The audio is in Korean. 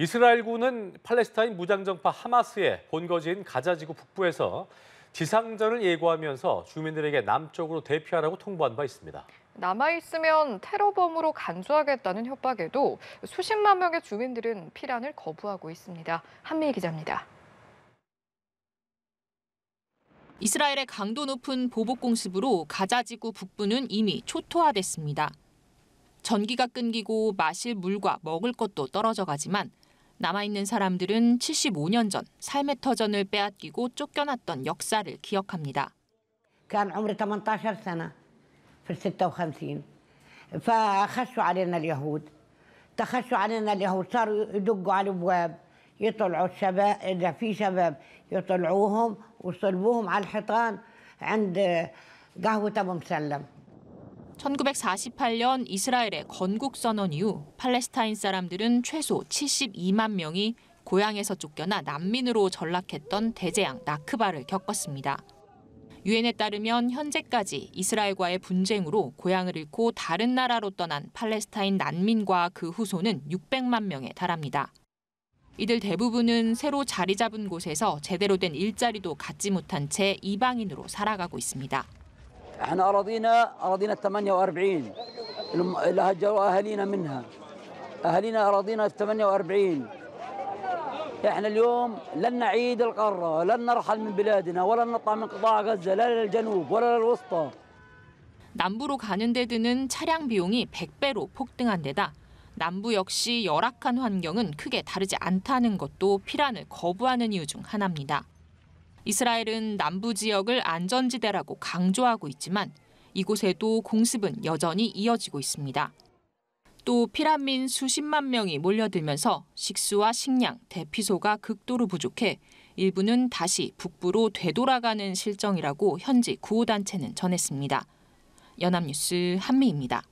이스라엘군은 팔레스타인 무장정파 하마스의 본거지인 가자지구 북부에서 지상전을 예고하면서 주민들에게 남쪽으로 대피하라고 통보한 바 있습니다. 남아있으면 테러범으로 간주하겠다는 협박에도 수십만 명의 주민들은 피란을 거부하고 있습니다. 한미 기자입니다. 이스라엘의 강도 높은 보복 공습으로 가자 지구 북부는 이미 초토화됐습니다. 전기가 끊기고 마실 물과 먹을 것도 떨어져 가지만 남아있는 사람들은 75년 전 삶의 터전을 빼앗기고 쫓겨났던 역사를 기억합니다. كان عمري 18 سنة في 56 فخشوا علينا اليهود تخشوا علينا اليهود صاروا يدقوا على الابواب يطلعوا الشباب اذا في شباب يطلعوهم ويصلبوهم على الحيطان عند قهوة ابو مسلم 1948년 이스라엘의 건국 선언 이후 팔레스타인 사람들은 최소 72만 명이 고향에서 쫓겨나 난민으로 전락했던 대재앙 나크바를 겪었습니다. 유엔에 따르면 현재까지 이스라엘과의 분쟁으로 고향을 잃고 다른 나라로 떠난 팔레스타인 난민과 그 후손은 600만 명에 달합니다. 이들 대부분은 새로 자리 잡은 곳에서 제대로 된 일자리도 갖지 못한 채 이방인으로 살아가고 있습니다. احنا اراضينا اراضينا 48 اللي هجروا اهالينا منها اهالينا اراضينا في 48 احنا اليوم لن نعيد القاره لن نرحل من بلادنا ولن نطلع من قطاع غزه لا للجنوب ولا للوسطى 남부로 가는 데 드는 차량 비용이 100배로 폭등한 데다 남부 역시 열악한 환경은 크게 다르지 않다는 것도 피란을 거부하는 이유 중 하나입니다. 이스라엘은 남부 지역을 안전지대라고 강조하고 있지만 이곳에도 공습은 여전히 이어지고 있습니다. 또 피란민 수십만 명이 몰려들면서 식수와 식량, 대피소가 극도로 부족해 일부는 다시 북부로 되돌아가는 실정이라고 현지 구호단체는 전했습니다. 연합뉴스 한미입니다.